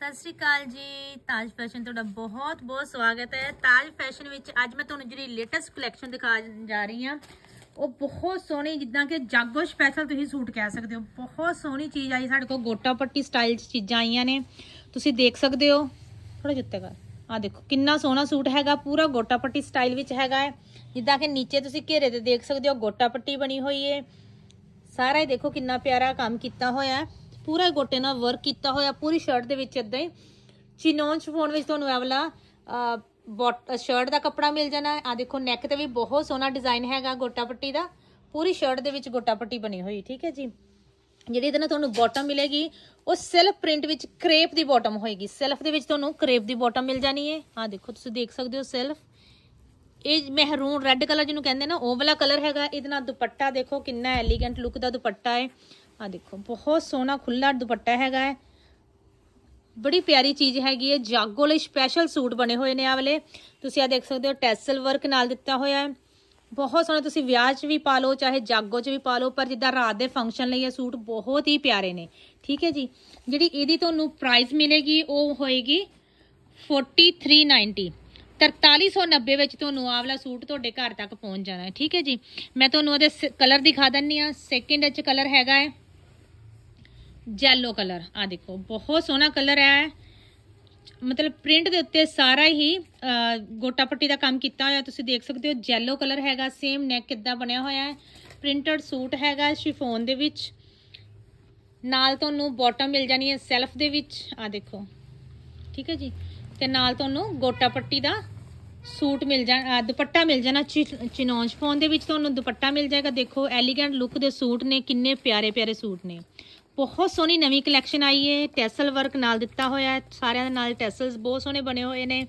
ਸਤਿ ਸ਼੍ਰੀ ਅਕਾਲ ਜੀ ਤਾਜ ਫੈਸ਼ਨ ਤੁਹਾਡਾ ਬਹੁਤ ਬਹੁਤ ਸਵਾਗਤ ਹੈ ਤਾਜ ਫੈਸ਼ਨ ਵਿੱਚ ਅੱਜ ਮੈਂ ਤੁਹਾਨੂੰ ਜਿਹੜੀ ਲੇਟੈਸਟ ਕਲੈਕਸ਼ਨ ਦਿਖਾ ਜਾ ਰਹੀ ਹਾਂ ਉਹ ਬਹੁਤ ਸੋਹਣੀ ਜਿੱਦਾਂ ਕਿ ਜਾਗੋ ਸਪੈਸ਼ਲ ਤੁਸੀਂ ਸੂਟ ਕਹਿ ਸਕਦੇ ਹੋ ਬਹੁਤ ਸੋਹਣੀ ਚੀਜ਼ ਆਈ ਸਾਡੇ ਕੋਲ ਗੋਟਾ ਪੱਟੀ ਸਟਾਈਲ 'ਚ ਚੀਜ਼ਾਂ ਆਈਆਂ ਨੇ ਤੁਸੀਂ ਦੇਖ ਸਕਦੇ ਹੋ ਥੋੜਾ ਜਿੱਤੇ ਕਰ ਆ ਦੇਖੋ ਕਿੰਨਾ ਸੋਹਣਾ ਸੂਟ ਹੈਗਾ ਪੂਰਾ ਗੋਟਾ ਪੱਟੀ ਸਟਾਈਲ ਵਿੱਚ ਹੈਗਾ ਹੈ ਜਿੱਦਾਂ ਕਿ ਨੀਚੇ ਤੁਸੀਂ ਘੇਰੇ ਤੇ ਦੇਖ ਸਕਦੇ ਹੋ ਗੋਟਾ ਪੱਟੀ ਬਣੀ ਹੋਈ ਹੈ ਸਾਰਾ ਹੀ ਦੇਖੋ ਕਿੰਨਾ ਪਿਆਰਾ ਕੰਮ ਕੀਤਾ ਹੋਇਆ ਹੈ ਪੂਰਾ ਗੋਟੇ ਨਾਲ ਵਰਕ ਕੀਤਾ ਹੋਇਆ ਪੂਰੀ ਸ਼ਰਟ ਦੇ ਵਿੱਚ ਇਦਾਂ ਹੀ ਚਿਨੋਨ ਫੋਨ ਵਿੱਚ ਤੁਹਾਨੂੰ ਇਹ ਵਾਲਾ ਸ਼ਰਟ ਦਾ ਕੱਪੜਾ ਮਿਲ ਜਾਣਾ ਆ ਦੇਖੋ ਨੈਕ ਤੇ ਵੀ ਬਹੁਤ ਸੋਹਣਾ ਡਿਜ਼ਾਈਨ ਹੈਗਾ ਗੋਟਾ ਪੱਟੀ ਦਾ ਪੂਰੀ ਸ਼ਰਟ ਦੇ ਵਿੱਚ ਗੋਟਾ ਪੱਟੀ ਬਣੀ ਹੋਈ ਠੀਕ ਹੈ ਜੀ ਜਿਹੜੀ ਇਹਦੇ ਨਾਲ ਤੁਹਾਨੂੰ ਬਾਟਮ ਮਿਲੇਗੀ ਉਹ ਸੈਲਫ ਪ੍ਰਿੰਟ ਵਿੱਚ ਕ੍ਰੇਪ ਦੀ ਬਾਟਮ ਹੋਏਗੀ ਸੈਲਫ ਦੇ ਵਿੱਚ ਤੁਹਾਨੂੰ ਕ੍ਰੇਪ ਦੀ ਬਾਟਮ ਮਿਲ ਜਾਣੀ ਹੈ ਆ ਦੇਖੋ ਤੁਸੀਂ ਦੇਖ ਸਕਦੇ ਹੋ ਸੈਲਫ ਇਹ ਮਹਿਰੂਨ ਰੈੱਡ ਕਲਰ ਜਿਹਨੂੰ ਕਹਿੰਦੇ ਨਾ ਉਹ ਵਾਲਾ ਕਲਰ ਹੈਗਾ ਇਹਦੇ ਨਾਲ ਦੁਪੱਟਾ ਦੇਖੋ ਕਿੰਨਾ ਐਲੀਗੈਂਟ ਲੁੱਕ ਦਾ ਦੁਪੱਟਾ ਹੈ ਆ ਦੇਖੋ ਬਹੁਤ ਸੋਹਣਾ ਖੁੱਲਾ ਦੁਪੱਟਾ ਹੈਗਾ ਹੈ ਬੜੀ ਪਿਆਰੀ ਚੀਜ਼ ਹੈਗੀ ਹੈ ਜਾਗੋ ਲਈ ਸਪੈਸ਼ਲ ਸੂਟ ਬਣੇ ਹੋਏ ਨੇ ਆ ਵਾਲੇ ਤੁਸੀਂ ਆ ਦੇਖ ਸਕਦੇ ਹੋ ਟੈਸਲ ਵਰਕ ਨਾਲ ਦਿੱਤਾ ਹੋਇਆ ਹੈ ਬਹੁਤ ਸੋਹਣਾ ਤੁਸੀਂ ਵਿਆਹ 'ਚ ਵੀ ਪਾ ਲਓ ਚਾਹੇ ਜਾਗੋ 'ਚ ਵੀ ਪਾ ਲਓ ਪਰ ਜਿੱਦਾਂ ਰਾਤ ਦੇ ਫੰਕਸ਼ਨ ਲਈ ਇਹ ਸੂਟ ਬਹੁਤ ਹੀ ਪਿਆਰੇ ਨੇ ਠੀਕ ਹੈ ਜੀ ਜਿਹੜੀ ਇਹਦੀ ਤੁਹਾਨੂੰ ਪ੍ਰਾਈਸ ਮਿਲੇਗੀ ਉਹ ਹੋਏਗੀ 4390 4390 ਵਿੱਚ ਤੁਹਾਨੂੰ ਆ ਵਾਲਾ ਸੂਟ ਤੁਹਾਡੇ ਘਰ ਤੱਕ ਪਹੁੰਚ ਜਾਣਾ ਹੈ ਠੀਕ ਹੈ ਜੀ ਮੈਂ ਤੁਹਾਨੂੰ ਉਹਦੇ ਕਲਰ ਦਿਖਾ ਦਿੰਨੀ ਆ ਸੈਕਿੰਡ ਵਿੱਚ ਕਲਰ ਹੈਗਾ ਹੈ ਜੈਲੋ ਕਲਰ ਆ ਦੇਖੋ ਬਹੁਤ ਸੋਹਣਾ ਕਲਰ ਹੈ ਮਤਲਬ ਪ੍ਰਿੰਟ ਦੇ ਉੱਤੇ ਸਾਰਾ ਹੀ ਗੋਟਾ ਪੱਟੀ ਦਾ ਕੰਮ ਕੀਤਾ ਹੋਇਆ ਤੁਸੀਂ ਦੇਖ ਸਕਦੇ ਹੋ ਜੈਲੋ ਕਲਰ ਹੈਗਾ ਸੇਮ ਨੈਕ ਕਿੱਦਾਂ ਬਣਿਆ ਹੋਇਆ ਹੈ ਪ੍ਰਿੰਟਡ ਸੂਟ ਹੈਗਾ ਸ਼ਿਫੋਨ ਦੇ ਵਿੱਚ ਨਾਲ ਤੁਹਾਨੂੰ ਬਾਟਮ ਮਿਲ ਜਾਣੀ ਹੈ ਸੈਲਫ ਦੇ ਵਿੱਚ ਆ ਦੇਖੋ ਠੀਕ ਹੈ ਜੀ ਤੇ ਨਾਲ ਤੁਹਾਨੂੰ ਗੋਟਾ ਪੱਟੀ ਦਾ ਸੂਟ ਮਿਲ ਜਾਣਾ ਦੁਪੱਟਾ ਮਿਲ ਜਾਣਾ ਚਿਨੌਂਜ ਸ਼ਿਫੋਨ ਦੇ ਵਿੱਚ ਤੁਹਾਨੂੰ ਦੁਪੱਟਾ ਮਿਲ ਜਾਏਗਾ ਦੇਖੋ ਐਲੀਗੈਂਟ ਲੁੱਕ ਦੇ ਸੂਟ ਨੇ ਕਿੰਨੇ ਪਿਆਰੇ ਪਿਆਰੇ ਸੂਟ ਨੇ ਬਹੁਤ ਸੋਹਣੀ ਨਵੀਂ ਕਲੈਕਸ਼ਨ ਆਈ ਹੈ ਟੈਸਲ ਵਰਕ ਨਾਲ ਦਿੱਤਾ ਹੋਇਆ ਹੈ ਸਾਰਿਆਂ ਦੇ ਨਾਲ ਟੈਸਲਸ ਬਹੁਤ ਸੋਹਣੇ ਬਣੇ ਹੋਏ ਨੇ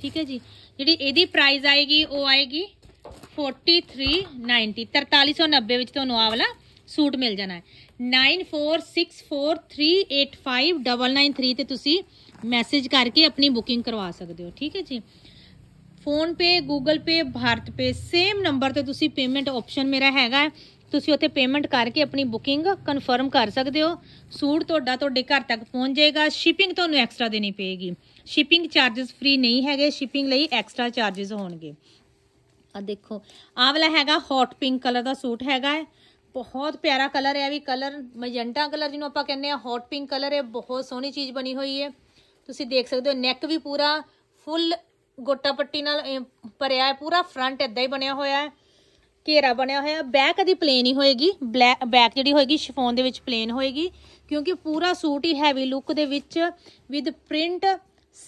ਠੀਕ ਹੈ ਜੀ ਜਿਹੜੀ ਇਹਦੀ ਪ੍ਰਾਈਸ ਆਏਗੀ ਉਹ ਆਏਗੀ 4390 4390 ਵਿੱਚ ਤੁਹਾਨੂੰ ਆ ਵਾਲਾ ਸੂਟ ਮਿਲ ਜਾਣਾ ਹੈ 9464385993 ਤੇ ਤੁਸੀਂ ਮੈਸੇਜ ਕਰਕੇ ਆਪਣੀ ਬੁਕਿੰਗ ਕਰਵਾ ਸਕਦੇ ਹੋ ਠੀਕ ਹੈ ਜੀ PhonePe Google Pay BharatPe same number ਤੇ ਤੁਸੀਂ ਪੇਮੈਂਟ ਆਪਸ਼ਨ ਮੇਰਾ ਹੈਗਾ ਤੁਸੀਂ ਉੱਥੇ ਪੇਮੈਂਟ ਕਰਕੇ ਆਪਣੀ ਬੁਕਿੰਗ ਕਨਫਰਮ ਕਰ ਸਕਦੇ ਹੋ ਸੂਟ ਤੁਹਾਡਾ ਤੁਹਾਡੇ ਘਰ ਤੱਕ ਪਹੁੰਚ ਜਾਏਗਾ ਸ਼ਿਪਿੰਗ ਤੁਹਾਨੂੰ ਐਕਸਟਰਾ ਦੇਣੀ ਪਏਗੀ ਸ਼ਿਪਿੰਗ ਚਾਰजेस ਫ੍ਰੀ ਨਹੀਂ ਹੈਗੇ ਸ਼ਿਪਿੰਗ ਲਈ ਐਕਸਟਰਾ ਚਾਰजेस ਹੋਣਗੇ ਆ ਦੇਖੋ ਆ ਵਾਲਾ ਹੈਗਾ ਹੌਟ ਪਿੰਕ ਕਲਰ ਦਾ ਸੂਟ ਹੈਗਾ ਹੈ ਬਹੁਤ ਪਿਆਰਾ ਕਲਰ ਹੈ ਵੀ ਕਲਰ ਮੈਜੈਂਟਾ ਕਲਰ ਜਿਹਨੂੰ ਆਪਾਂ ਕਹਿੰਦੇ ਆ ਹੌਟ ਪਿੰਕ ਕਲਰ ਹੈ ਬਹੁਤ ਸੋਹਣੀ ਚੀਜ਼ ਬਣੀ ਹੋਈ ਹੈ ਤੁਸੀਂ ਦੇਖ ਸਕਦੇ ਹੋ ਨੈਕ ਵੀ ਪੂਰਾ ਫੁੱਲ ਗੋਟਾ ਪੱਟੀ ਨਾਲ ਭਰਿਆ ਹੈ ਪੂਰਾ ਫਰੰਟ ਇਦਾਂ ਹੀ ਬਣਿਆ ਹੋਇਆ ਹੈ ਘੇਰਾ ਬਣਿਆ ਹੋਇਆ ਬੈਕ ਦੀ ਪਲੇਨ ਹੀ ਹੋਏਗੀ ਬੈਕ ਜਿਹੜੀ ਹੋਏਗੀ ਸ਼ਿਫੋਨ ਦੇ ਵਿੱਚ ਪਲੇਨ ਹੋਏਗੀ ਕਿਉਂਕਿ ਪੂਰਾ ਸੂਟ ਹੀ ਹੈਵੀ ਲੁੱਕ ਦੇ ਵਿੱਚ ਵਿਦ ਪ੍ਰਿੰਟ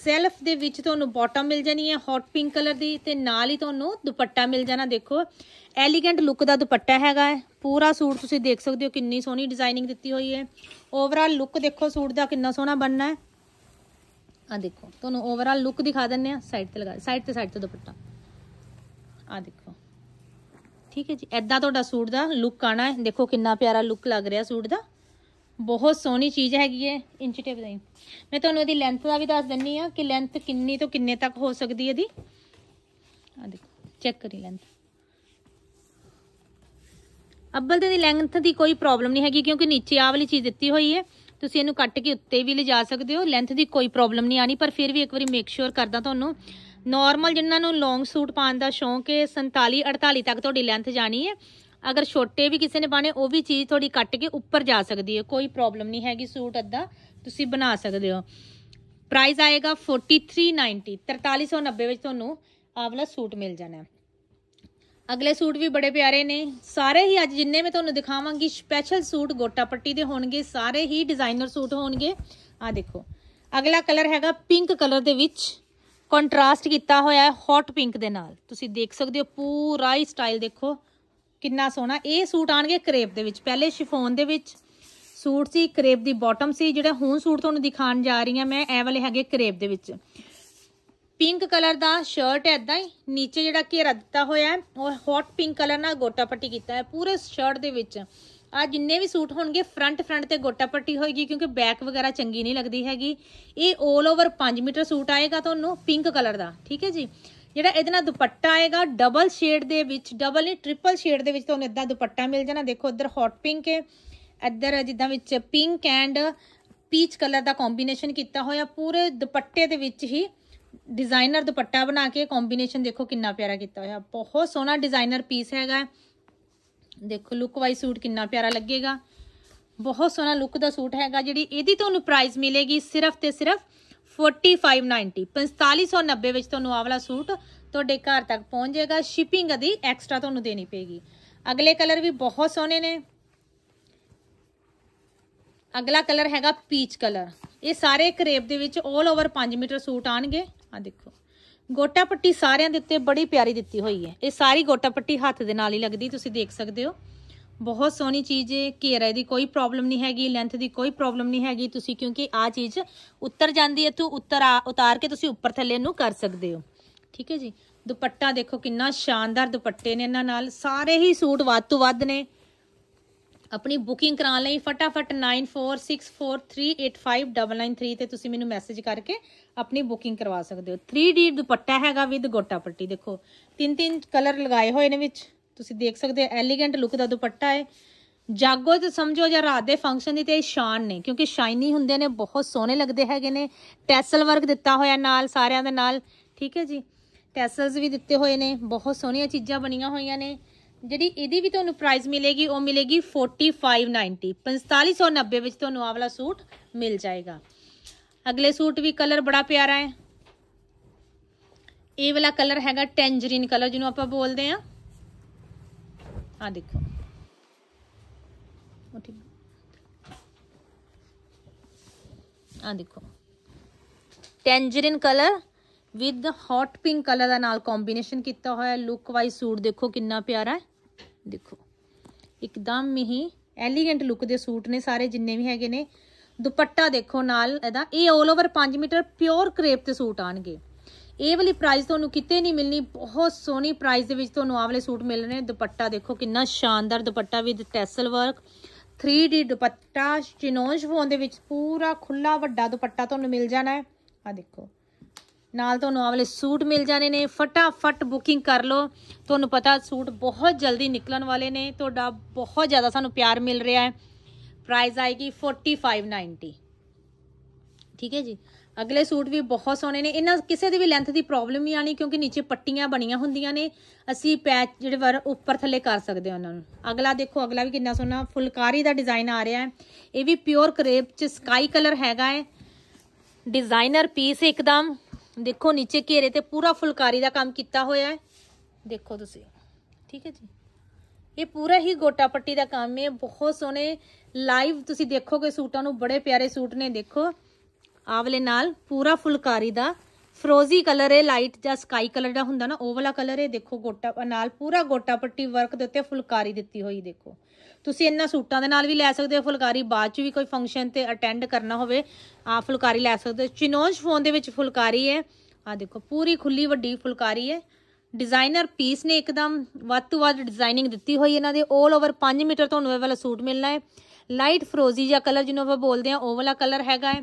ਸੈਲਫ ਦੇ ਵਿੱਚ ਤੁਹਾਨੂੰ ਬਾਟਮ ਮਿਲ ਜਾਣੀ ਹੈ ਹੌਟ ਪਿੰਕ ਕਲਰ ਦੀ ਤੇ ਨਾਲ ਹੀ ਤੁਹਾਨੂੰ ਦੁਪੱਟਾ ਮਿਲ ਜਾਣਾ ਦੇਖੋ ਐਲੀਗੈਂਟ ਲੁੱਕ ਦਾ ਦੁਪੱਟਾ ਹੈਗਾ ਹੈ ਪੂਰਾ ਸੂਟ ਤੁਸੀਂ ਦੇਖ ਸਕਦੇ ਹੋ ਕਿੰਨੀ ਸੋਹਣੀ ਡਿਜ਼ਾਈਨਿੰਗ ਦਿੱਤੀ ਹੋਈ ਹੈ ਓਵਰਆਲ ਲੁੱਕ ਦੇਖੋ ਸੂਟ ਦਾ ਕਿੰਨਾ ਸੋਹਣਾ ਬਣਨਾ ਹੈ ਆ ਦੇਖੋ ਤੁਹਾਨੂੰ ਓਵਰਆਲ ਲੁੱਕ ਦਿਖਾ ਦਿੰਨੇ ਆ ਸਾਈਡ ਤੇ ਲਗਾ ਸਾਈਡ ਤੇ ਸਾਈਡ ਤੇ ਦੁਪੱਟਾ ਆ ਦੇਖੋ ਠੀਕ ਹੈ ਜੀ ਐਦਾਂ ਤੁਹਾਡਾ ਸੂਟ ਦਾ ਲੁੱਕ ਆਣਾ ਹੈ ਦੇਖੋ ਕਿੰਨਾ ਪਿਆਰਾ ਲੁੱਕ ਲੱਗ ਰਿਹਾ ਸੂਟ ਦਾ ਬਹੁਤ ਸੋਹਣੀ ਚੀਜ਼ ਹੈਗੀ ਹੈ ਇੰਚ ਟੇਪ ਦੀ ਮੈਂ ਤੁਹਾਨੂੰ ਇਹਦੀ ਲੈਂਥ ਦਾ ਵੀ ਦੱਸ ਦਿੰਨੀ ਆ ਕਿ ਲੈਂਥ ਕਿੰਨੀ ਤੋਂ ਕਿੰਨੇ ਤੱਕ ਹੋ ਸਕਦੀ ਹੈ ਇਹਦੀ ਆ ਦੇਖੋ ਚੈੱਕ ਕਰੀ ਲੈਂਥ ਅੱਬਲ ਦੇ ਲੈਂਥ ਦੀ ਕੋਈ ਪ੍ਰੋਬਲਮ ਨਹੀਂ ਹੈਗੀ ਕਿਉਂਕਿ ਨੀਚੇ ਆ ਵਾਲੀ ਚੀਜ਼ ਦਿੱਤੀ ਹੋਈ ਹੈ ਤੁਸੀਂ ਇਹਨੂੰ ਕੱਟ ਕੇ ਉੱਤੇ ਵੀ ਲਿਜਾ ਸਕਦੇ ਹੋ ਲੈਂਥ ਦੀ ਕੋਈ ਪ੍ਰੋਬਲਮ ਨਹੀਂ ਆਣੀ ਪਰ ਫਿਰ ਵੀ ਇੱਕ ਵਾਰੀ ਮੇਕ ਸ਼ੋਰ ਕਰਦਾ ਤੁਹਾਨੂੰ ਨਾਰਮਲ ਜਿਨ੍ਹਾਂ ਨੂੰ ਲੌਂਗ ਸੂਟ ਪਾਉਣ ਦਾ ਸ਼ੌਂਕ ਹੈ 47 48 ਤੱਕ ਤੁਹਾਡੀ ਲੈਂਥ ਜਾਣੀ ਹੈ ਅਗਰ ਛੋਟੇ ਵੀ ਕਿਸੇ ਨੇ ਪਾਣੇ ਉਹ ਵੀ ਚੀਜ਼ ਥੋੜੀ ਕੱਟ ਕੇ ਉੱਪਰ ਜਾ ਸਕਦੀ ਹੈ ਕੋਈ ਪ੍ਰੋਬਲਮ ਨਹੀਂ ਹੈਗੀ ਸੂਟ ਅੱਦਾ ਤੁਸੀਂ ਬਣਾ ਸਕਦੇ ਹੋ ਪ੍ਰਾਈਸ ਆਏਗਾ 4390 4390 ਵਿੱਚ ਤੁਹਾਨੂੰ ਆਵਲਾ ਸੂਟ ਮਿਲ ਜਾਣਾ ਅਗਲੇ ਸੂਟ ਵੀ ਬੜੇ ਪਿਆਰੇ ਨੇ ਸਾਰੇ ਹੀ ਅੱਜ ਜਿੰਨੇ ਮੈਂ ਤੁਹਾਨੂੰ ਦਿਖਾਵਾਂਗੀ ਸਪੈਸ਼ਲ ਸੂਟ ਗੋਟਾ ਪੱਟੀ ਦੇ ਹੋਣਗੇ ਸਾਰੇ ਹੀ ਡਿਜ਼ਾਈਨਰ ਸੂਟ ਹੋਣਗੇ ਆ ਦੇਖੋ ਅਗਲਾ ਕਲਰ ਹੈਗਾ ਪਿੰਕ ਕਲਰ ਦੇ ਵਿੱਚ ਕੰਟਰਾਸਟ ਕੀਤਾ ਹੋਇਆ ਹੈ ਹੌਟ ਪਿੰਕ ਦੇ ਨਾਲ ਤੁਸੀਂ ਦੇਖ ਸਕਦੇ ਹੋ ਪੂਰਾ ਹੀ ਸਟਾਈਲ ਦੇਖੋ ਕਿੰਨਾ ਸੋਹਣਾ ਇਹ ਸੂਟ ਆਣਗੇ ਕਰੇਪ ਦੇ ਵਿੱਚ ਪਹਿਲੇ ਸ਼ਿਫੋਨ ਦੇ ਵਿੱਚ ਸੂਟ ਸੀ ਕਰੇਪ ਦੀ ਬਾਟਮ ਸੀ ਜਿਹੜਾ ਹੁਣ ਸੂਟ ਤੁਹਾਨੂੰ ਦਿਖਾਣ ਜਾ ਰਹੀ ਆ ਮੈਂ ਇਹ ਵਾਲੇ ਹੈਗੇ ਕਰੇਪ ਦੇ ਵਿੱਚ ਪਿੰਕ ਕਲਰ ਦਾ ਸ਼ਰਟ ਹੈ ਇਦਾਂ ਹੀ ਨੀਚੇ ਜਿਹੜਾ ਘੇਰਾ ਦਿੱਤਾ ਹੋਇਆ ਹੈ ਉਹ ਹੌਟ ਪਿੰਕ ਕਲਰ ਨਾਲ ਗੋਟਾ ਪੱਟੀ ਕੀਤਾ ਹੈ ਪੂਰੇ ਸ਼ਰਟ ਦੇ ਵਿੱਚ ਆ ਜਿੰਨੇ ਵੀ ਸੂਟ ਹੋਣਗੇ ਫਰੰਟ ਫਰੰਟ ਤੇ ਗੋਟਾ ਪੱਟੀ ਹੋਏਗੀ ਕਿਉਂਕਿ ਬੈਕ ਵਗੈਰਾ ਚੰਗੀ ਨਹੀਂ ਲੱਗਦੀ ਹੈਗੀ ਇਹ 올 ਓਵਰ 5 ਮੀਟਰ ਸੂਟ ਆਏਗਾ ਤੁਹਾਨੂੰ ਪਿੰਕ ਕਲਰ ਦਾ ਠੀਕ ਹੈ ਜੀ ਜਿਹੜਾ ਇਹਦੇ ਨਾਲ ਦੁਪੱਟਾ ਆਏਗਾ ਡਬਲ ਸ਼ੇਡ ਦੇ ਵਿੱਚ ਡਬਲ ਨਹੀਂ ਟ੍ਰਿਪਲ ਸ਼ੇਡ ਦੇ ਵਿੱਚ ਤੁਹਾਨੂੰ ਇਦਾਂ ਦੁਪੱਟਾ ਮਿਲ ਜਾਣਾ ਦੇਖੋ ਇੱਧਰ ਹੌਟ ਪਿੰਕ ਹੈ ਇੱਧਰ ਜਿੱਦਾਂ ਵਿੱਚ ਪਿੰਕ ਐਂਡ ਪੀਚ ਕਲਰ ਦਾ ਕੰਬੀਨੇਸ਼ਨ ਕੀਤਾ ਹੋਇਆ ਪੂਰੇ ਦੁਪੱਟੇ ਦੇ ਵਿੱਚ ਹੀ ਡਿਜ਼ਾਈਨਰ ਦੁਪੱਟਾ ਬਣਾ ਕੇ ਕੰਬੀਨੇਸ਼ਨ ਦੇਖੋ ਕਿੰਨਾ ਪਿਆਰਾ ਕੀਤਾ ਹੋਇਆ ਬਹੁਤ ਸੋਹਣਾ ਡਿਜ਼ਾਈਨਰ ਪੀਸ ਹੈਗਾ ਦੇਖੋ ਲੁੱਕ ਵਾਈ ਸੂਟ ਕਿੰਨਾ ਪਿਆਰਾ ਲੱਗੇਗਾ ਬਹੁਤ ਸੋਹਣਾ ਲੁੱਕ ਦਾ ਸੂਟ ਹੈਗਾ ਜਿਹੜੀ ਇਹਦੀ ਤੁਹਾਨੂੰ ਪ੍ਰਾਈਸ ਮਿਲੇਗੀ ਸਿਰਫ ਤੇ ਸਿਰਫ 4590 4590 ਵਿੱਚ ਤੁਹਾਨੂੰ ਆਵਲਾ ਸੂਟ ਤੁਹਾਡੇ ਘਰ ਤੱਕ ਪਹੁੰਚ ਜਾਏਗਾ ਸ਼ਿਪਿੰਗ ਦੀ ਐਕਸਟਰਾ ਤੁਹਾਨੂੰ ਦੇਣੀ ਪਏਗੀ ਅਗਲੇ ਕਲਰ ਵੀ ਬਹੁਤ ਸੋਹਣੇ ਨੇ ਅਗਲਾ ਕਲਰ ਹੈਗਾ ਪੀਚ ਕਲਰ ਇਹ ਸਾਰੇ ਕਰੇਪ ਦੇ ਵਿੱਚ 올 ਓਵਰ 5 ਮੀਟਰ ਸੂਟ ਆਣਗੇ ਆ ਦੇਖੋ ਗੋਟਾ ਪੱਟੀ ਸਾਰਿਆਂ ਦੇ ਉੱਤੇ ਬੜੀ ਪਿਆਰੀ ਦਿੱਤੀ ਹੋਈ ਹੈ ਇਹ ਸਾਰੀ ਗੋਟਾ ਪੱਟੀ ਹੱਥ ਦੇ ਨਾਲ ਹੀ ਲੱਗਦੀ ਤੁਸੀਂ ਦੇਖ ਸਕਦੇ ਹੋ ਬਹੁਤ ਸੋਹਣੀ ਚੀਜ਼ ਹੈ ਘੇਰਾ ਇਹਦੀ ਕੋਈ ਪ੍ਰੋਬਲਮ ਨਹੀਂ ਹੈਗੀ ਲੈਂਥ ਦੀ ਕੋਈ ਪ੍ਰੋਬਲਮ ਨਹੀਂ ਹੈਗੀ ਤੁਸੀਂ ਕਿਉਂਕਿ ਆ ਚੀਜ਼ ਉੱਤਰ ਜਾਂਦੀ ਹੈ ਤੂੰ ਉੱਤਰ ਉਤਾਰ ਕੇ ਤੁਸੀਂ ਉੱਪਰ ਥੱਲੇ ਨੂੰ ਕਰ ਸਕਦੇ ਹੋ ਠੀਕ ਹੈ ਜੀ ਦੁਪੱਟਾ ਦੇਖੋ ਕਿੰਨਾ ਸ਼ਾਨਦਾਰ ਦੁਪੱਟੇ ਨੇ ਇਹਨਾਂ ਨਾਲ ਸਾਰੇ ਹੀ ਸੂਟ ਵੱਧ ਤੋਂ ਵੱਧ ਨੇ ਆਪਣੀ ਬੁਕਿੰਗ ਕਰਾਉਣ ਲਈ ਫਟਾਫਟ 9464385993 ਤੇ ਤੁਸੀਂ ਮੈਨੂੰ ਮੈਸੇਜ ਕਰਕੇ ਆਪਣੀ ਬੁਕਿੰਗ ਕਰਵਾ ਸਕਦੇ ਹੋ 3D ਦੁਪੱਟਾ ਹੈਗਾ ਵਿਦ ਗੋਟਾ ਪੱਟੀ ਦੇਖੋ ਤਿੰਨ ਤਿੰਨ ਕਲਰ ਲਗਾਏ ਹੋਏ ਨੇ ਵਿੱਚ ਤੁਸੀਂ ਦੇਖ ਸਕਦੇ ਹੋ ਐਲੀਗੈਂਟ ਲੁੱਕ ਦਾ ਦੁਪੱਟਾ ਹੈ ਜਾਗੋ ਤੇ ਸਮਝੋ ਜਾਂ ਰਾਤ ਦੇ ਫੰਕਸ਼ਨ ਦੀ ਤੇ ਸ਼ਾਨ ਨੇ ਕਿਉਂਕਿ ਸ਼ਾਈਨੀ ਹੁੰਦੇ ਨੇ ਬਹੁਤ ਸੋਹਣੇ ਲੱਗਦੇ ਹੈਗੇ ਨੇ ਟੈਸਲ ਵਰਕ ਦਿੱਤਾ ਹੋਇਆ ਨਾਲ ਸਾਰਿਆਂ ਦੇ ਨਾਲ ਠੀਕ ਹੈ ਜੀ ਟੈਸਲਸ ਵੀ ਦਿੱਤੇ ਹੋਏ ਨੇ ਬਹੁਤ ਸੋਹਣੀਆਂ ਚੀਜ਼ਾਂ ਬਣੀਆਂ ਹੋਈਆਂ ਨੇ ਜਿਹੜੀ ਇਹਦੀ ਵੀ ਤੁਹਾਨੂੰ ਪ੍ਰਾਈਸ ਮਿਲੇਗੀ ਉਹ ਮਿਲੇਗੀ 4590 4590 ਵਿੱਚ ਤੁਹਾਨੂੰ ਆ ਵਾਲਾ ਸੂਟ ਮਿਲ ਜਾਏਗਾ ਅਗਲੇ ਸੂਟ ਵੀ ਕਲਰ ਬੜਾ ਪਿਆਰਾ ਹੈ ਇਹ ਵਾਲਾ ਕਲਰ ਹੈਗਾ ਟੈਂਜਰੀਨ ਕਲਰ ਜਿਹਨੂੰ ਆਪਾਂ ਬੋਲਦੇ ਆ ਆ ਦੇਖੋ ਆ ਦੇਖੋ tangerine colour with hot pink colour ਦਾ ਨਾਲ ਕੰਬੀਨੇਸ਼ਨ ਕੀਤਾ ਹੋਇਆ ਲੁੱਕ ਵਾਈਜ਼ ਸੂਟ ਦੇਖੋ ਕਿੰਨਾ ਪਿਆਰਾ ਹੈ ਦੇਖੋ ਇੱਕਦਮ ਹੀ ਐਲੀਗੈਂਟ ਲੁੱਕ ਦੇ ਸੂਟ ਨੇ ਸਾਰੇ ਜਿੰਨੇ ਵੀ ਹੈਗੇ ਨੇ ਦੁਪੱਟਾ ਦੇਖੋ ਨਾਲ ਇਹਦਾ ਇਹ 올 ਓਵਰ 5 ਮੀਟਰ ਪਿਓਰ ਕ੍ਰੇਪ ਤੇ ਸੂਟ ਆਣਗੇ ਇਹ ਵਾਲੀ ਪ੍ਰਾਈਸ ਤੁਹਾਨੂੰ ਕਿਤੇ ਨਹੀਂ ਮਿਲਣੀ ਬਹੁਤ ਸੋਹਣੀ ਪ੍ਰਾਈਸ ਦੇ ਵਿੱਚ ਤੁਹਾਨੂੰ ਆਹ ਵਾਲੇ ਸੂਟ ਮਿਲਣੇ ਦੁਪੱਟਾ ਦੇਖੋ ਕਿੰਨਾ ਸ਼ਾਨਦਾਰ dupatta with tassel work 3D dupatta ਚਿਨੋਨ ਫੋਨ ਦੇ ਵਿੱਚ ਪੂਰਾ ਖੁੱਲਾ ਵੱਡਾ ਦੁਪੱਟਾ ਤੁਹਾਨੂੰ ਮਿਲ ਜਾਣਾ ਹੈ ਆ ਦੇਖੋ ਨਾਲ ਤੁਹਾਨੂੰ ਆ ਵਾਲੇ ਸੂਟ ਮਿਲ ਜਾਣੇ ਨੇ ਫਟਾਫਟ ਬੁਕਿੰਗ ਕਰ ਲਓ ਤੁਹਾਨੂੰ ਪਤਾ ਸੂਟ ਬਹੁਤ ਜਲਦੀ ਨਿਕਲਣ ਵਾਲੇ ਨੇ ਤੁਹਾਡਾ ਬਹੁਤ ਜ਼ਿਆਦਾ ਸਾਨੂੰ ਪਿਆਰ ਮਿਲ ਰਿਹਾ ਹੈ ਪ੍ਰਾਈਸ ਆਏਗੀ 4590 ਠੀਕ ਹੈ ਜੀ ਅਗਲੇ ਸੂਟ ਵੀ ਬਹੁਤ ਸੋਹਣੇ ਨੇ ਇਹਨਾਂ ਕਿਸੇ ਦੀ ਵੀ ਲੈਂਥ ਦੀ ਪ੍ਰੋਬਲਮ ਨਹੀਂ ਆਣੀ ਕਿਉਂਕਿ ਨੀਚੇ ਪੱਟੀਆਂ ਬਣੀਆਂ ਹੁੰਦੀਆਂ ਨੇ ਅਸੀਂ ਪੈਚ ਜਿਹੜੇ ਵਰ ਉੱਪਰ ਥੱਲੇ ਕਰ ਸਕਦੇ ਹਾਂ ਉਹਨਾਂ ਨੂੰ ਅਗਲਾ ਦੇਖੋ ਅਗਲਾ ਵੀ ਕਿੰਨਾ ਸੋਹਣਾ ਫੁਲਕਾਰੀ ਦਾ ਡਿਜ਼ਾਈਨ ਆ ਰਿਹਾ ਹੈ ਇਹ ਵੀ ਪਿਓਰ ਕਰੇਪ ਚ ਸਕਾਈ ਕਲਰ ਹੈਗਾ ਹੈ ਡਿਜ਼ਾਈਨਰ ਪੀਸ ਇੱਕਦਮ ਦੇਖੋ ਨੀਚੇ ਘੇਰੇ ਤੇ ਪੂਰਾ ਫੁਲਕਾਰੀ ਦਾ ਕੰਮ ਕੀਤਾ ਹੋਇਆ ਹੈ ਦੇਖੋ ਤੁਸੀਂ ਠੀਕ ਹੈ ਜੀ ਇਹ ਪੂਰਾ ਹੀ ਗੋਟਾ ਪੱਟੀ ਦਾ ਕੰਮ ਹੈ ਬਹੁਤ ਸੋਹਣੇ ਲਾਈਵ ਤੁਸੀਂ ਦੇਖੋਗੇ ਸੂਟਾਂ ਨੂੰ ਬੜੇ ਪਿਆਰੇ ਸੂਟ ਨੇ ਦੇਖੋ ਆਵਲੇ ਨਾਲ ਪੂਰਾ ਫੁਲਕਾਰੀ ਦਾ ਫਰੋਜ਼ੀ ਕਲਰ ਹੈ ਲਾਈਟ ਜਾਂ ਸਕਾਈ ਕਲਰ ਦਾ ਹੁੰਦਾ ਨਾ ਉਹ ਵਾਲਾ ਕਲਰ ਹੈ ਦੇਖੋ ਗੋਟਾ ਨਾਲ ਪੂਰਾ ਗੋਟਾ ਪੱਟੀ ਵਰਕ ਦੇ ਉੱਤੇ ਫੁਲਕਾਰੀ ਦਿੱਤੀ ਹੋਈ ਦੇਖੋ ਤੁਸੀਂ ਇਹਨਾਂ ਸੂਟਾਂ ਦੇ ਨਾਲ ਵੀ ਲੈ ਸਕਦੇ ਹੋ ਫੁਲਕਾਰੀ ਬਾਅਦ ਚ ਵੀ ਕੋਈ ਫੰਕਸ਼ਨ ਤੇ ਅਟੈਂਡ ਕਰਨਾ ਹੋਵੇ ਆ ਫੁਲਕਾਰੀ ਲੈ ਸਕਦੇ ਹੋ ਚਿਨੋਜ ਫੋਨ ਦੇ ਵਿੱਚ ਫੁਲਕਾਰੀ ਹੈ ਆ ਦੇਖੋ ਪੂਰੀ ਖੁੱਲੀ ਵੱਡੀ ਫੁਲਕਾਰੀ ਹੈ ਡਿਜ਼ਾਈਨਰ ਪੀਸ ਨੇ ਇੱਕਦਮ ਵੱਧ ਤੋਂ ਵੱਧ ਡਿਜ਼ਾਈਨਿੰਗ ਦਿੱਤੀ ਹੋਈ ਇਹਨਾਂ ਦੇ 올 ਓਵਰ 5 ਮੀਟਰ ਤੁਹਾਨੂੰ ਇਹ ਵਾਲਾ ਸੂਟ ਮਿਲਣਾ ਹੈ ਲਾਈਟ ਫਰੋਜ਼ੀ ਜਾਂ ਕਲਰ ਜਿਹਨੂੰ ਆਪਾਂ ਬੋਲਦੇ ਆ ਉਹ ਵਾਲਾ ਕਲਰ ਹੈਗਾ ਹੈ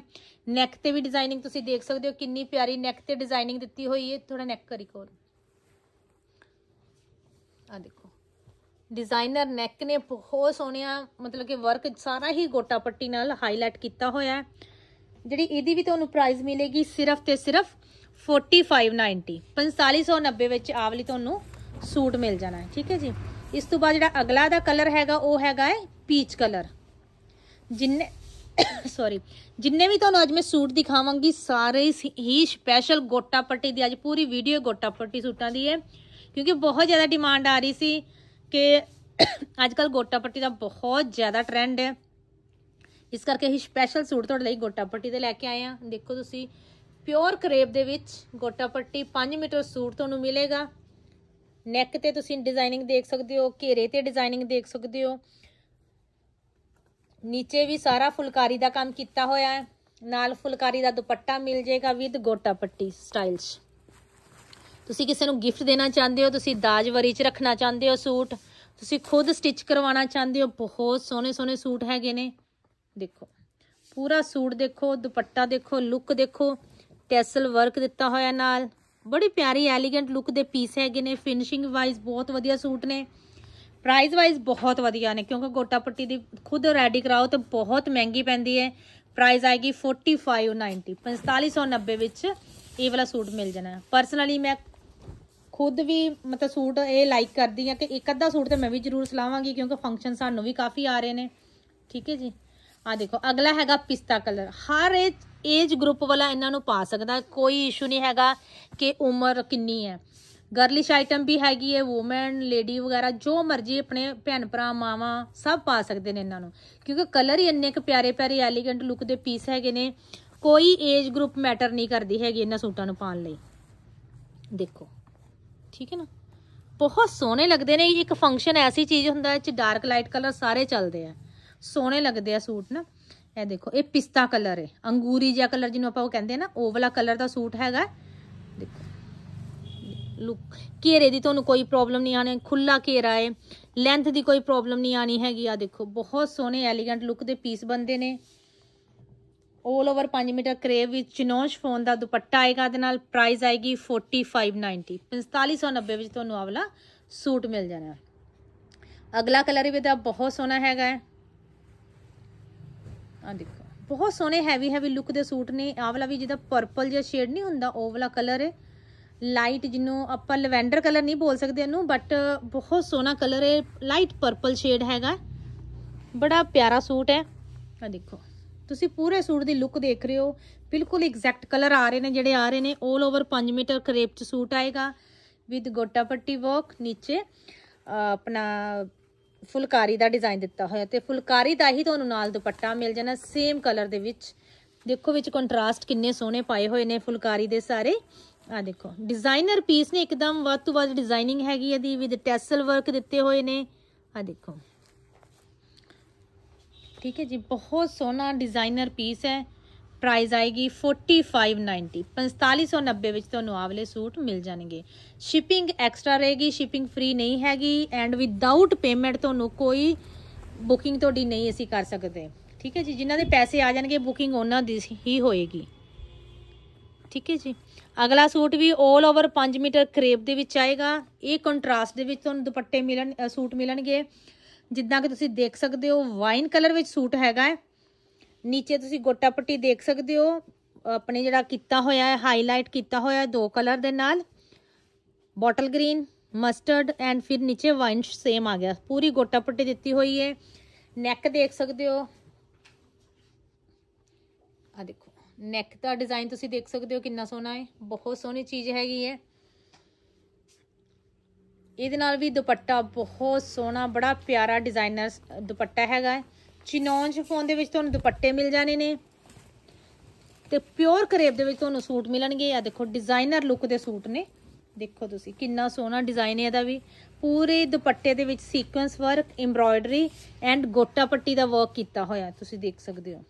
ਨੈਕ ਤੇ ਵੀ ਡਿਜ਼ਾਈਨਿੰਗ ਤੁਸੀਂ ਦੇਖ ਸਕਦੇ ਹੋ ਕਿੰਨੀ ਪਿਆਰੀ ਨੈਕ ਤੇ ਡਿਜ਼ਾਈਨਿੰਗ ਦਿੱਤੀ ਹੋਈ ਹੈ ਥੋੜਾ ਨੈਕ ਕਰੀ ਕੋਲ ਆ ਦੇਖੋ ਡਿਜ਼ਾਈਨਰ ਨੈਕ ਨੇ ਬਹੁਤ ਸੋਹਣਿਆ ਮਤਲਬ ਕਿ ਵਰਕ ਸਾਰਾ ਹੀ ਗੋਟਾ ਪੱਟੀ ਨਾਲ ਹਾਈਲਾਈਟ ਕੀਤਾ ਹੋਇਆ ਹੈ ਜਿਹੜੀ ਇਹਦੀ ਵੀ ਤੁਹਾਨੂੰ ਪ੍ਰਾਈਸ ਮਿਲੇਗੀ ਸਿਰਫ ਤੇ ਸਿਰਫ 4590 4590 ਵਿੱਚ ਆਵਲੀ ਤੁਹਾਨੂੰ ਸੂਟ ਮਿਲ ਜਾਣਾ ਹੈ ਠੀਕ ਹੈ ਜੀ ਇਸ ਤੋਂ ਬਾਅਦ ਜਿਹੜਾ ਅਗਲਾ ਦਾ ਕਲਰ ਹੈਗਾ ਉਹ ਹੈਗਾ ਹੈ ਪੀਚ ਕਲਰ ਜਿੰਨੇ ਸੌਰੀ ਜਿੰਨੇ ਵੀ ਤੁਹਾਨੂੰ ਅੱਜ ਮੈਂ ਸੂਟ ਦਿਖਾਵਾਂਗੀ ਸਾਰੇ ਹੀ ਸਪੈਸ਼ਲ ਗੋਟਾ ਪੱਟੀ ਦੀ ਅੱਜ ਪੂਰੀ ਵੀਡੀਓ ਗੋਟਾ ਪੱਟੀ ਸੂਟਾਂ ਦੀ ਹੈ ਕਿਉਂਕਿ ਬਹੁਤ ਜ਼ਿਆਦਾ ਡਿਮਾਂਡ ਆ ਰਹੀ ਸੀ ਕਿ ਅੱਜ ਕੱਲ ਗੋਟਾ ਪੱਟੀ ਦਾ ਬਹੁਤ ਜ਼ਿਆਦਾ ਟ੍ਰੈਂਡ ਹੈ ਇਸ ਕਰਕੇ ਅਸੀਂ ਸਪੈਸ਼ਲ ਸੂਟ ਤੁਹਾਡੇ ਲਈ ਗੋਟਾ ਪੱਟੀ ਦੇ ਲੈ ਕੇ ਆਏ ਆ ਦੇਖੋ ਤੁਸੀਂ ਪਿਓਰ ਕਰੇਪ ਦੇ ਵਿੱਚ ਗੋਟਾ ਪੱਟੀ 5 ਮੀਟਰ ਸੂਟ ਤੁਹਾਨੂੰ ਮਿਲੇਗਾ ਨੈਕ ਤੇ ਤੁਸੀਂ ਡਿਜ਼ਾਈਨਿੰਗ ਦੇਖ ਸਕਦੇ ਹੋ ਘੇਰੇ ਤੇ ਡਿਜ਼ਾਈਨਿੰਗ ਦੇਖ ਸਕਦੇ ਹੋ ਨੀਚੇ ਵੀ ਸਾਰਾ ਫੁਲਕਾਰੀ ਦਾ ਕੰਮ ਕੀਤਾ ਹੋਇਆ ਹੈ ਨਾਲ ਫੁਲਕਾਰੀ ਦਾ ਦੁਪੱਟਾ ਮਿਲ ਜਾਏਗਾ ਵਿਦ ਗੋਟਾ ਪੱਟੀ ਸਟਾਈਲਸ ਤੁਸੀਂ ਕਿਸੇ ਨੂੰ ਗਿਫਟ ਦੇਣਾ ਚਾਹੁੰਦੇ ਹੋ ਤੁਸੀਂ ਦਾਜ ਵਰੀ 'ਚ ਰੱਖਣਾ ਚਾਹੁੰਦੇ ਹੋ ਸੂਟ ਤੁਸੀਂ ਖੁਦ ਸਟਿਚ ਕਰਵਾਉਣਾ ਚਾਹੁੰਦੇ ਹੋ ਬਹੁਤ ਸੋਹਣੇ ਸੋਹਣੇ ਸੂਟ ਹੈਗੇ ਨੇ ਦੇਖੋ ਪੂਰਾ ਸੂਟ ਦੇਖੋ ਦੁਪੱਟਾ ਦੇਖੋ ਲੁੱਕ ਦੇਖੋ ਟੈਸਲ ਵਰਕ ਦਿੱਤਾ ਹੋਇਆ ਨਾਲ ਬੜੀ ਪਿਆਰੀ ਐਲੀਗੈਂਟ ਲੁੱਕ ਦੇ ਪੀਸ ਹੈਗੇ ਨੇ ਫਿਨਿਸ਼ਿੰਗ ਵਾਈਜ਼ ਬਹੁਤ ਵਧੀਆ ਸੂਟ ਨੇ ਪ੍ਰਾਈਸ ਵਾਈਜ਼ ਬਹੁਤ ਵਧੀਆ ਨੇ ਕਿਉਂਕਿ ਗੋਟਾ ਪੱਟੀ ਦੀ ਖੁਦ ਰੈਡੀ ਕਰਾਓ ਤੇ ਬਹੁਤ ਮਹਿੰਗੀ ਪੈਂਦੀ ਹੈ ਪ੍ਰਾਈਸ ਆਏਗੀ 4590 4590 ਵਿੱਚ ਇਹ ਵਾਲਾ ਸੂਟ ਮਿਲ ਜਾਣਾ ਪਰਸਨਲੀ ਮੈਂ ਖੁਦ ਵੀ ਮਤਲਬ ਸੂਟ ਇਹ ਲਾਈਕ ਕਰਦੀ ਆ ਕਿ ਇੱਕ ਅੱਧਾ ਸੂਟ ਤੇ ਮੈਂ ਵੀ ਜ਼ਰੂਰ ਸਲਾਵਾਂਗੀ ਕਿਉਂਕਿ ਫੰਕਸ਼ਨ ਸਾਨੂੰ ਵੀ ਕਾਫੀ ਆ ਰਹੇ ਨੇ ਠੀਕ ਹੈ ਜੀ ਆ ਦੇਖੋ ਅਗਲਾ ਹੈਗਾ ਪਿਸਤਾ ਕਲਰ ਹਰ ਏਜ ਗਰੁੱਪ ਵਾਲਾ ਇਹਨਾਂ ਨੂੰ ਪਾ ਸਕਦਾ ਕੋਈ ਇਸ਼ੂ ਨਹੀਂ ਹੈਗਾ ਕਿ ਉਮਰ ਕਿੰਨੀ ਹੈ ਗਰਲਿਸ਼ ਆਈਟਮ ਵੀ ਹੈਗੀ ਹੈ ਔਮਨ ਲੇਡੀ ਵਗੈਰਾ ਜੋ ਮਰਜ਼ੀ ਆਪਣੇ ਭੈਣ ਭਰਾ ਮਾਵਾ ਸਭ ਪਾ ਸਕਦੇ ਨੇ ਇਹਨਾਂ ਨੂੰ ਕਿਉਂਕਿ ਕਲਰ ਹੀ ਇੰਨੇ ਕ ਪਿਆਰੇ ਪਿਆਰੇ ਐਲੀਗੈਂਟ ਲੁੱਕ ਦੇ ਪੀਸ ਹੈਗੇ ਨੇ ਕੋਈ ਏਜ ਗਰੁੱਪ ਮੈਟਰ ਨਹੀਂ ਕਰਦੀ ਹੈਗੀ ਇਹਨਾਂ ਸੂਟਾਂ ਨੂੰ ਪਾਉਣ ਲਈ ਦੇਖੋ ਠੀਕ ਹੈ ਨਾ ਬਹੁਤ ਸੋਹਣੇ ਲੱਗਦੇ ਨੇ ਇੱਕ ਫੰਕਸ਼ਨ ਐਸੀ ਚੀਜ਼ ਹੁੰਦਾ ਹੈ ਚ ਡਾਰਕ ਲਾਈਟ ਕਲਰ ਸਾਰੇ ਚੱਲਦੇ ਆ ਸੋਹਣੇ ਲੱਗਦੇ ਆ ਸੂਟ ਨਾ ਇਹ ਦੇਖੋ ਇਹ ਪਿਸਤਾ ਕਲਰ ਹੈ ਅੰਗੂਰੀ ਜਿਹਾ ਕਲਰ ਜਿਹਨੂੰ ਆਪਾਂ ਉਹ ਕਹਿੰਦੇ ਆ ਨਾ ਉਹ ਵਾਲਾ ਕਲਰ ਦਾ ਸੂਟ ਹੈਗਾ ਦੇਖੋ ਲੁੱਕ ਘੇਰੇ ਦੀ ਤੁਹਾਨੂੰ ਕੋਈ ਪ੍ਰੋਬਲਮ ਨਹੀਂ ਆਣੀ ਖੁੱਲਾ ਘੇਰਾ ਹੈ ਲੈਂਥ ਦੀ ਕੋਈ ਪ੍ਰੋਬਲਮ ਨਹੀਂ ਆਣੀ ਹੈਗੀ ਆ ਦੇਖੋ ਬਹੁਤ ਸੋਹਣੇ ਐਲੀਗੈਂਟ ਲੁੱਕ ਦੇ ਪੀਸ ਬੰਦੇ ਨੇ 올 ਓਵਰ 5 ਮੀਟਰ ਕਰੇਵ ਵਿੱਚ ਚਿਨੋਸ਼ ਫੋਨ ਦਾ ਦੁਪੱਟਾ ਆਏਗਾ ਦੇ ਨਾਲ ਪ੍ਰਾਈਸ ਆਏਗੀ 4590 4590 ਵਿੱਚ ਤੁਹਾਨੂੰ ਆਵਲਾ ਸੂਟ ਮਿਲ ਜਾਣਾ ਅਗਲਾ ਕਲਰ ਵੀ ਤਾਂ ਬਹੁਤ ਸੋਹਣਾ ਹੈਗਾ ਆ ਦੇਖੋ ਬਹੁਤ ਸੋਹਣੇ ਹੈਵੀ ਹੈਵੀ ਲੁੱਕ ਦੇ ਸੂਟ ਨੇ ਆਵਲਾ ਵਾਲਾ ਵੀ ਜਿਹਦਾ ਪਰਪਲ ਜਿਹਾ ਸ਼ੇਡ ਨਹੀਂ ਹੁੰਦਾ ਉਹ ਵਾਲਾ ਕਲਰ ਹੈ ਲਾਈਟ ਜਿਹਨੂੰ ਆਪਾਂ ਲਵੈਂਡਰ ਕਲਰ ਨਹੀਂ ਬੋਲ ਸਕਦੇ ਇਹਨੂੰ ਬਟ ਬਹੁਤ ਸੋਹਣਾ ਕਲਰ ਹੈ ਲਾਈਟ ਪਰਪਲ ਸ਼ੇਡ ਹੈਗਾ ਬੜਾ ਪਿਆਰਾ ਸੂਟ ਹੈ ਆ ਦੇਖੋ ਤੁਸੀਂ ਪੂਰੇ ਸੂਟ ਦੀ ਲੁੱਕ ਦੇਖ ਰਹੇ ਹੋ ਬਿਲਕੁਲ ਐਗਜ਼ੈਕਟ ਕਲਰ ਆ ਰਹੇ ਨੇ ਜਿਹੜੇ ਆ ਰਹੇ ਨੇ 올 ਓਵਰ 5 ਮੀਟਰ ਕਰੇਪ ਚ ਸੂਟ ਆਏਗਾ ਵਿਦ ਗੋਟਾ ਪੱਟੀ ਵਰਕ ਨੀਚੇ ਆਪਣਾ ਫੁਲਕਾਰੀ ਦਾ ਡਿਜ਼ਾਈਨ ਦਿੱਤਾ ਹੋਇਆ ਤੇ ਫੁਲਕਾਰੀ ਦਾ ਹੀ ਤੁਹਾਨੂੰ ਨਾਲ ਦੁਪੱਟਾ ਮਿਲ ਜਾਣਾ ਸੇਮ ਕਲਰ ਦੇ ਵਿੱਚ ਦੇਖੋ ਵਿੱਚ ਕੰਟਰਾਸਟ ਕਿੰਨੇ ਸੋਹਣੇ ਪਾਏ ਹੋਏ ਨੇ ਫੁਲਕਾਰੀ ਦੇ ਸਾਰੇ ਆ ਦੇਖੋ ਡਿਜ਼ਾਈਨਰ ਪੀਸ ਨੇ ਇੱਕਦਮ ਵੱਧ ਤੋਂ ਵੱਧ ਡਿਜ਼ਾਈਨਿੰਗ ਹੈਗੀ ਇਹਦੀ ਵਿਦ ਟੈਸਲ ਵਰਕ ਦਿੱਤੇ ਹੋਏ ਨੇ ਆ ਦੇਖੋ ਠੀਕ ਹੈ ਜੀ ਬਹੁਤ ਸੋਹਣਾ ਡਿਜ਼ਾਈਨਰ ਪੀਸ ਹੈ ਪ੍ਰਾਈਸ ਆਏਗੀ 4590 4590 ਵਿੱਚ ਤੁਹਾਨੂੰ ਆਵਲੇ ਸੂਟ ਮਿਲ ਜਾਣਗੇ ਸ਼ਿਪਿੰਗ ਐਕਸਟਰਾ ਰਹੇਗੀ ਸ਼ਿਪਿੰਗ ਫ੍ਰੀ ਨਹੀਂ ਹੈਗੀ ਐਂਡ ਵਿਦਆਊਟ ਪੇਮੈਂਟ ਤੁਹਾਨੂੰ ਕੋਈ ਬੁਕਿੰਗ ਤੁਹਾਡੀ ਨਹੀਂ ਅਸੀਂ ਕਰ ਸਕਦੇ ਠੀਕ ਹੈ ਜੀ ਜਿਨ੍ਹਾਂ ਦੇ ਪੈਸੇ ਆ ਜਾਣਗੇ ਬੁਕਿੰਗ ਉਹਨਾਂ ਦੀ ਹੀ ਹੋਏਗੀ ਠੀਕ ਹੈ ਜੀ ਅਗਲਾ ਸੂਟ ਵੀ 올 ਓਵਰ 5 ਮੀਟਰ ਕਰੇਪ ਦੇ ਵਿੱਚ ਆਏਗਾ ਇਹ ਕੰਟਰਾਸਟ ਦੇ ਵਿੱਚ ਤੁਹਾਨੂੰ ਦੁਪੱਟੇ ਮਿਲਣ ਸੂਟ ਮਿਲਣਗੇ ਜਿੱਦਾਂ ਕਿ ਤੁਸੀਂ ਦੇਖ ਸਕਦੇ ਹੋ ਵਾਈਨ ਕਲਰ ਵਿੱਚ ਸੂਟ ਹੈਗਾ ਹੈ ਨੀਚੇ ਤੁਸੀਂ ਗੋਟਾ ਪੱਟੀ ਦੇਖ ਸਕਦੇ ਹੋ ਆਪਣੇ ਜਿਹੜਾ ਕੀਤਾ ਹੋਇਆ ਹੈ ਹਾਈਲਾਈਟ ਕੀਤਾ ਹੋਇਆ ਹੈ ਦੋ ਕਲਰ ਦੇ ਨਾਲ ਬੋਟਲ ਗ੍ਰੀਨ ਮਸਟਰਡ ਐਂਡ ਫਿਰ ਨੀਚੇ ਵਾਈਨ ਸੇਮ ਆ ਗਿਆ ਪੂਰੀ ਗੋਟਾ ਪੱਟੀ ਦਿੱਤੀ ਹੋਈ ਹੈ ਨੈਕ ਦੇਖ ਸਕਦੇ ਹੋ ਆ ਦੇਖੋ ਨੈਕ ਦਾ ਡਿਜ਼ਾਈਨ ਤੁਸੀਂ ਦੇਖ ਸਕਦੇ ਹੋ ਕਿੰਨਾ ਸੋਹਣਾ ਹੈ ਬਹੁਤ ਸੋਹਣੀ ਚੀਜ਼ ਹੈਗੀ ਹੈ ਇਹਦੇ ਨਾਲ ਵੀ ਦੁਪੱਟਾ ਬਹੁਤ ਸੋਹਣਾ ਬੜਾ ਪਿਆਰਾ ਡਿਜ਼ਾਈਨਰ ਦੁਪੱਟਾ ਹੈਗਾ ਚਿਨੌਨ ਸ਼ਿਫੋਨ ਦੇ ਵਿੱਚ ਤੁਹਾਨੂੰ ਦੁਪੱਟੇ ਮਿਲ ਜਾਣੇ ਨੇ ਤੇ ਪਿਓਰ ਕਰੇਬ ਦੇ ਵਿੱਚ ਤੁਹਾਨੂੰ ਸੂਟ ਮਿਲਣਗੇ ਆ ਦੇਖੋ ਡਿਜ਼ਾਈਨਰ ਲੁੱਕ ਦੇ ਸੂਟ ਨੇ ਦੇਖੋ ਤੁਸੀਂ ਕਿੰਨਾ ਸੋਹਣਾ ਡਿਜ਼ਾਈਨ ਹੈ ਇਹਦਾ ਵੀ ਪੂਰੇ ਦੁਪੱਟੇ ਦੇ ਵਿੱਚ ਸੀਕੁਐਂਸ ਵਰਕ ਐਮਬ੍ਰੋਇਡਰੀ ਐਂਡ ਗੋਟਾ ਪੱਟੀ ਦਾ ਵਰਕ ਕੀਤਾ ਹੋਇਆ ਤੁਸੀਂ ਦੇਖ ਸਕਦੇ ਹੋ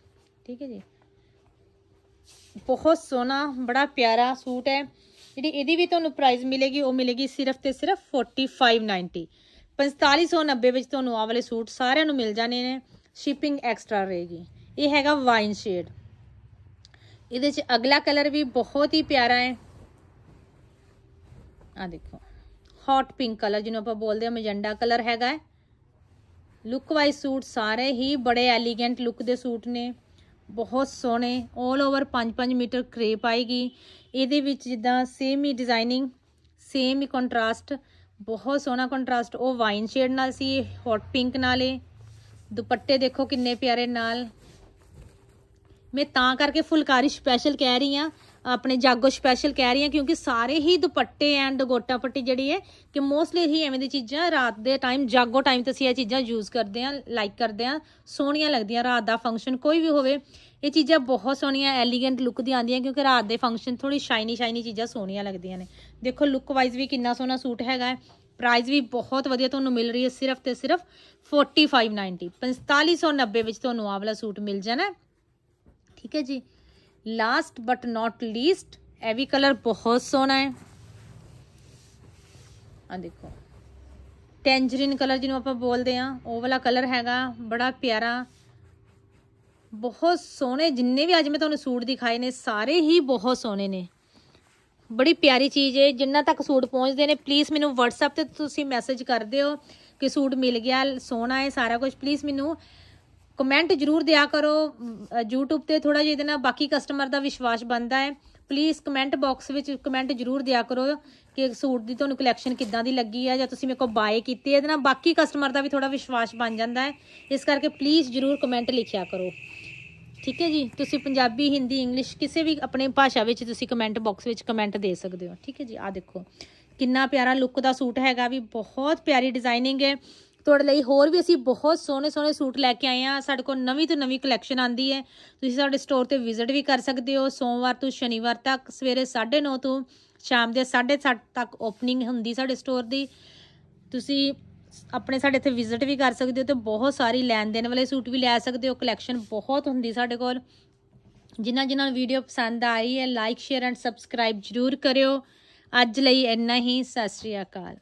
ਠੀਕ ਹੈ ਜੀ ਬਹੁਤ ਸੋਹਣਾ ਬੜਾ ਪਿਆਰਾ ਸੂਟ ਹੈ ਜਿਹੜੀ ਇਹਦੀ ਵੀ ਤੁਹਾਨੂੰ ਪ੍ਰਾਈਸ ਮਿਲੇਗੀ ਉਹ ਮਿਲੇਗੀ ਸਿਰਫ ਤੇ ਸਿਰਫ 4590 4590 ਵਿੱਚ ਤੁਹਾਨੂੰ ਆਹ ਵਾਲੇ ਸੂਟ ਸਾਰਿਆਂ ਨੂੰ ਮਿਲ ਜਾਣੇ ਨੇ ਸ਼ਿਪਿੰਗ ਐਕਸਟਰਾ ਰਹੇਗੀ ਇਹ ਹੈਗਾ ਵਾਈਨ ਸ਼ੇਡ ਇਹਦੇ ਚ ਅਗਲਾ ਕਲਰ ਵੀ ਬਹੁਤ ਹੀ ਪਿਆਰਾ ਹੈ ਆ ਦੇਖੋ ਹੌਟ ਪਿੰਕ ਕਲਰ ਜਿਹਨੂੰ ਆਪਾਂ ਬੋਲਦੇ ਆ ਮਜੰਡਾ ਕਲਰ ਹੈਗਾ ਹੈ ਲੁੱਕ ਵਾਈਜ਼ ਸੂਟ ਸਾਰੇ ਹੀ ਬੜੇ ਐਲੀਗੈਂਟ ਲੁੱਕ ਦੇ ਸੂਟ ਨੇ ਬਹੁਤ ਸੋਹਣੇ 올 ਓਵਰ 5-5 ਮੀਟਰ ਕ੍ਰੇਪ ਆਏਗੀ ਇਹਦੇ ਵਿੱਚ ਜਿੱਦਾਂ ਸੇਮ ਹੀ ਡਿਜ਼ਾਈਨਿੰਗ ਸੇਮ ਹੀ ਕੰਟਰਾਸਟ ਬਹੁਤ ਸੋਹਣਾ ਕੰਟਰਾਸਟ ਉਹ ਵਾਈਨ ਸ਼ੇਡ ਨਾਲ ਸੀ ਹੌਟ ਪਿੰਕ ਨਾਲ ਇਹ ਦੁਪੱਟੇ ਦੇਖੋ ਕਿੰਨੇ ਪਿਆਰੇ ਨਾਲ ਮੈਂ ਤਾਂ ਕਰਕੇ ਫੁਲਕਾਰੀ ਸਪੈਸ਼ਲ ਕਹਿ ਰਹੀ ਆ ਆਪਣੇ ਜਾਗੋ ਸਪੈਸ਼ਲ ਕਹਿ ਰਹੀ ਹਾਂ ਕਿਉਂਕਿ ਸਾਰੇ ਹੀ ਦੁਪੱਟੇ ਐਂਡ ਗੋਟਾ ਪੱਟੀ ਜਿਹੜੀ ਹੈ ਕਿ ਮੋਸਟਲੀ ਹੀ ਐਵੇਂ ਦੀ ਚੀਜ਼ਾਂ ਰਾਤ ਦੇ ਟਾਈਮ ਜਾਗੋ ਟਾਈਮ ਤੇ ਅਸੀਂ ਇਹ ਚੀਜ਼ਾਂ ਯੂਜ਼ ਕਰਦੇ ਆਂ ਲਾਈਕ ਕਰਦੇ ਆਂ ਸੋਹਣੀਆਂ ਲੱਗਦੀਆਂ ਰਾਤ ਦਾ ਫੰਕਸ਼ਨ ਕੋਈ ਵੀ ਹੋਵੇ ਇਹ ਚੀਜ਼ਾਂ ਬਹੁਤ ਸੋਹਣੀਆਂ ਐਲੀਗੈਂਟ ਲੁੱਕ ਦੀ ਆਉਂਦੀਆਂ ਕਿਉਂਕਿ ਰਾਤ ਦੇ ਫੰਕਸ਼ਨ ਥੋੜੀ ਸ਼ਾਈਨੀ ਸ਼ਾਈਨੀ ਚੀਜ਼ਾਂ ਸੋਹਣੀਆਂ ਲੱਗਦੀਆਂ ਨੇ ਦੇਖੋ ਲੁੱਕ ਵਾਈਜ਼ ਵੀ ਕਿੰਨਾ ਸੋਹਣਾ ਸੂਟ ਹੈਗਾ ਹੈ ਪ੍ਰਾਈਸ ਵੀ ਬਹੁਤ ਵਧੀਆ ਤੁਹਾਨੂੰ ਮਿਲ ਰਹੀ ਹੈ ਸਿਰਫ ਤੇ ਸਿਰਫ 4590 4590 ਵਿੱਚ ਤੁਹਾਨੂੰ ਆਹ ਵਾਲਾ ਸੂਟ ਮਿਲ ਜਾਣਾ ਠੀਕ ਹੈ ਜੀ ਲਾਸਟ ਬਟ ਨਾਟ ਲੀਸਟ ਇਹ ਵੀ ਕਲਰ ਬਹੁਤ ਸੋਹਣਾ ਹੈ ਆ ਦੇਖੋ ਟੈਂਜਰੀਨ ਕਲਰ ਜਿਹਨੂੰ ਆਪਾਂ ਬੋਲਦੇ ਆ ਉਹ ਵਾਲਾ ਕਲਰ ਹੈਗਾ ਬੜਾ ਪਿਆਰਾ ਬਹੁਤ ਸੋਹਣੇ ਜਿੰਨੇ ਵੀ ਅੱਜ ਮੈਂ ਤੁਹਾਨੂੰ ਸੂਟ ਦਿਖਾਏ ਨੇ ਸਾਰੇ ਹੀ ਬਹੁਤ ਸੋਹਣੇ ਨੇ ਬੜੀ ਪਿਆਰੀ ਚੀਜ਼ ਹੈ ਜਿੰਨਾ ਤੱਕ ਸੂਟ ਪਹੁੰਚਦੇ ਨੇ ਪਲੀਜ਼ ਮੈਨੂੰ WhatsApp ਤੇ ਤੁਸੀਂ ਮੈਸੇਜ ਕਰਦੇ ਹੋ ਕਿ ਸੂਟ ਮਿਲ ਗਿਆ ਸੋਹਣਾ ਹੈ ਸਾਰਾ ਕੁਝ ਪਲੀਜ਼ ਮੈਨੂੰ ਕਮੈਂਟ ਜਰੂਰ ਦਿਆ ਕਰੋ YouTube ਤੇ ਥੋੜਾ ਜਿਹਾ ਇਹਦੇ ਨਾਲ ਬਾਕੀ ਕਸਟਮਰ ਦਾ ਵਿਸ਼ਵਾਸ ਬਣਦਾ ਹੈ ਪਲੀਜ਼ ਕਮੈਂਟ ਬਾਕਸ ਵਿੱਚ ਕਮੈਂਟ ਜਰੂਰ ਦਿਆ ਕਰੋ ਕਿ ਸੂਟ ਦੀ ਤੁਹਾਨੂੰ ਕਲੈਕਸ਼ਨ ਕਿੱਦਾਂ ਦੀ ਲੱਗੀ ਹੈ ਜਾਂ ਤੁਸੀਂ ਮੇਰੇ ਕੋਲ ਬਾਏ ਕੀਤੀ ਹੈ ਇਹਦੇ ਨਾਲ ਬਾਕੀ ਕਸਟਮਰ ਦਾ ਵੀ ਥੋੜਾ ਵਿਸ਼ਵਾਸ ਬਣ ਜਾਂਦਾ ਹੈ ਇਸ ਕਰਕੇ ਪਲੀਜ਼ ਜਰੂਰ ਕਮੈਂਟ ਲਿਖਿਆ ਕਰੋ ਠੀਕ ਹੈ ਜੀ ਤੁਸੀਂ ਪੰਜਾਬੀ ਹਿੰਦੀ ਇੰਗਲਿਸ਼ ਕਿਸੇ ਵੀ ਆਪਣੇ ਭਾਸ਼ਾ ਵਿੱਚ ਤੁਸੀਂ ਕਮੈਂਟ ਬਾਕਸ ਵਿੱਚ ਕਮੈਂਟ ਦੇ ਸਕਦੇ ਹੋ ਠੀਕ ਹੈ ਜੀ ਆ ਦੇਖੋ ਕਿੰਨਾ ਪਿਆਰਾ ਲੁੱਕ ਦਾ ਸੂਟ ਹੈਗਾ ਵੀ ਬਹੁਤ ਪਿਆਰੀ ਡਿਜ਼ਾਈਨਿੰਗ ਹੈ ਤੁਹਾਡੇ ਲਈ ਹੋਰ ਵੀ ਅਸੀਂ ਬਹੁਤ ਸੋਹਣੇ ਸੋਹਣੇ ਸੂਟ ਲੈ ਕੇ ਆਏ ਆ ਸਾਡੇ ਕੋਲ ਨਵੀਂ ਤੋਂ ਨਵੀਂ ਕਲੈਕਸ਼ਨ ਆਂਦੀ ਹੈ ਤੁਸੀਂ ਸਾਡੇ ਸਟੋਰ ਤੇ ਵਿਜ਼ਿਟ ਵੀ ਕਰ ਸਕਦੇ ਹੋ ਸੋਮਵਾਰ ਤੋਂ ਸ਼ਨੀਵਾਰ ਤੱਕ ਸਵੇਰੇ 9:30 ਤੋਂ ਸ਼ਾਮ ਦੇ 7:30 ਤੱਕ ਓਪਨਿੰਗ ਹੁੰਦੀ ਸਾਡੇ ਸਟੋਰ ਦੀ ਤੁਸੀਂ ਆਪਣੇ ਸਾਡੇ ਇੱਥੇ ਵਿਜ਼ਿਟ ਵੀ ਕਰ ਸਕਦੇ ਹੋ ਤੇ ਬਹੁਤ ਸਾਰੀ ਲੈਣ ਦੇਣ ਵਾਲੇ ਸੂਟ ਵੀ ਲੈ ਸਕਦੇ ਹੋ ਕਲੈਕਸ਼ਨ ਬਹੁਤ ਹੁੰਦੀ ਸਾਡੇ ਕੋਲ ਜਿਨ੍ਹਾਂ ਜਿਨ੍ਹਾਂ ਨੂੰ ਵੀਡੀਓ ਪਸੰਦ ਆਈ ਹੈ ਲਾਈਕ ਸ਼ੇਅਰ ਐਂਡ ਸਬਸਕ੍ਰਾਈਬ ਜਰੂਰ ਕਰਿਓ ਅੱਜ ਲਈ ਇੰਨਾ ਹੀ ਸਤਿ ਸ਼੍ਰੀ ਅਕਾਲ